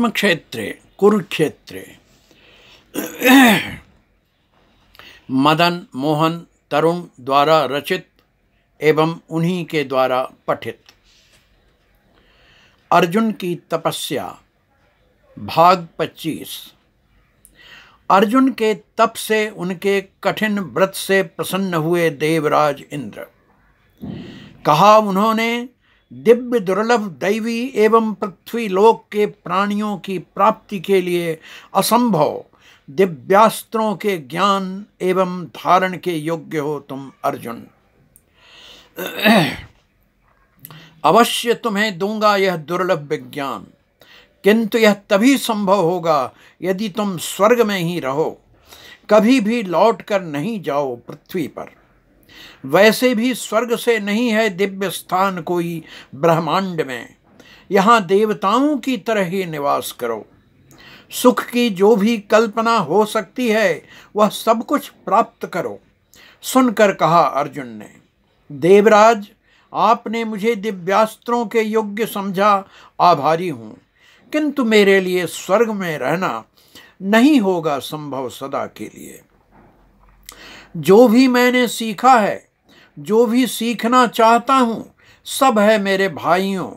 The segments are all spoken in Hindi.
क्षेत्रे कुरुक्षेत्रे मदन मोहन तरुण द्वारा रचित एवं उन्हीं के द्वारा पठित अर्जुन की तपस्या भाग 25 अर्जुन के तप से उनके कठिन व्रत से प्रसन्न हुए देवराज इंद्र कहा उन्होंने दिव्य दुर्लभ दैवी एवं पृथ्वी लोक के प्राणियों की प्राप्ति के लिए असंभव दिव्यास्त्रों के ज्ञान एवं धारण के योग्य हो तुम अर्जुन अवश्य तुम्हें दूंगा यह दुर्लभ विज्ञान किंतु यह तभी संभव होगा यदि तुम स्वर्ग में ही रहो कभी भी लौट कर नहीं जाओ पृथ्वी पर वैसे भी स्वर्ग से नहीं है दिव्य स्थान कोई ब्रह्मांड में यहाँ देवताओं की तरह ही निवास करो सुख की जो भी कल्पना हो सकती है वह सब कुछ प्राप्त करो सुनकर कहा अर्जुन ने देवराज आपने मुझे दिव्यास्त्रों के योग्य समझा आभारी हूँ किंतु मेरे लिए स्वर्ग में रहना नहीं होगा संभव सदा के लिए जो भी मैंने सीखा है जो भी सीखना चाहता हूँ सब है मेरे भाइयों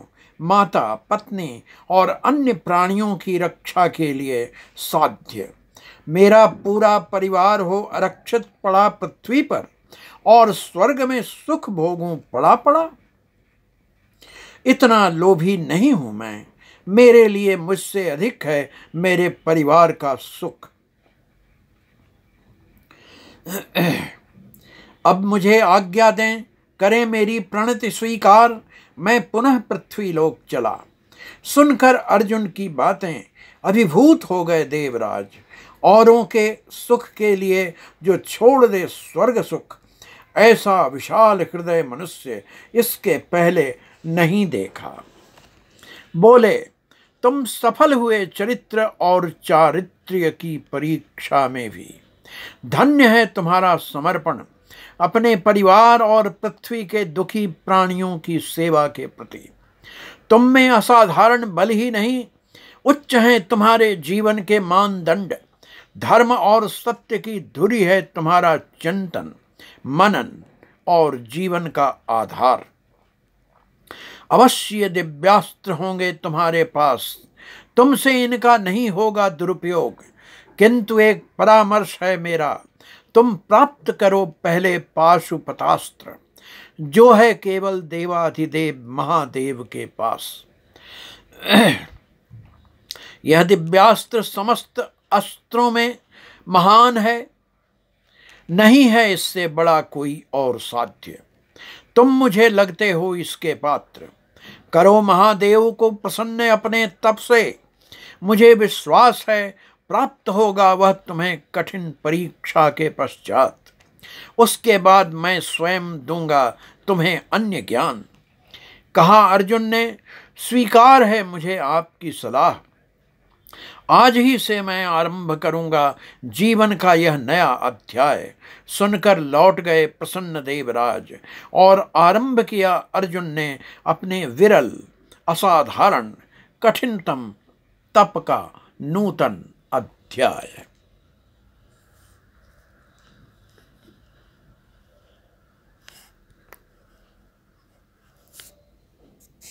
माता पत्नी और अन्य प्राणियों की रक्षा के लिए साध्य मेरा पूरा परिवार हो आरक्षित पड़ा पृथ्वी पर और स्वर्ग में सुख भोगों पड़ा पड़ा इतना लोभी नहीं हूं मैं मेरे लिए मुझसे अधिक है मेरे परिवार का सुख अब मुझे आज्ञा दें करें मेरी प्रणति स्वीकार मैं पुनः पृथ्वीलोक चला सुनकर अर्जुन की बातें अभिभूत हो गए देवराज औरों के सुख के लिए जो छोड़ दे स्वर्ग सुख ऐसा विशाल हृदय मनुष्य इसके पहले नहीं देखा बोले तुम सफल हुए चरित्र और चारित्र्य की परीक्षा में भी धन्य है तुम्हारा समर्पण अपने परिवार और पृथ्वी के दुखी प्राणियों की सेवा के प्रति तुम में असाधारण बल ही नहीं उच्च हैं तुम्हारे जीवन के मानदंड धर्म और सत्य की धुरी है तुम्हारा चिंतन मनन और जीवन का आधार अवश्य दिव्यास्त्र होंगे तुम्हारे पास तुमसे इनका नहीं होगा दुरुपयोग किंतु एक परामर्श है मेरा तुम प्राप्त करो पहले पाशुपतास्त्र जो है केवल देवाधिदेव महादेव के पास यह दिव्यास्त्र समस्त अस्त्रों में महान है नहीं है इससे बड़ा कोई और साध्य तुम मुझे लगते हो इसके पात्र करो महादेव को प्रसन्न अपने तप से मुझे विश्वास है प्राप्त होगा वह तुम्हें कठिन परीक्षा के पश्चात उसके बाद मैं स्वयं दूंगा तुम्हें अन्य ज्ञान कहा अर्जुन ने स्वीकार है मुझे आपकी सलाह आज ही से मैं आरंभ करूंगा जीवन का यह नया अध्याय सुनकर लौट गए प्रसन्न देवराज और आरंभ किया अर्जुन ने अपने विरल असाधारण कठिनतम तप का नूतन अध्याय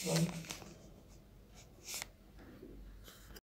Thank you.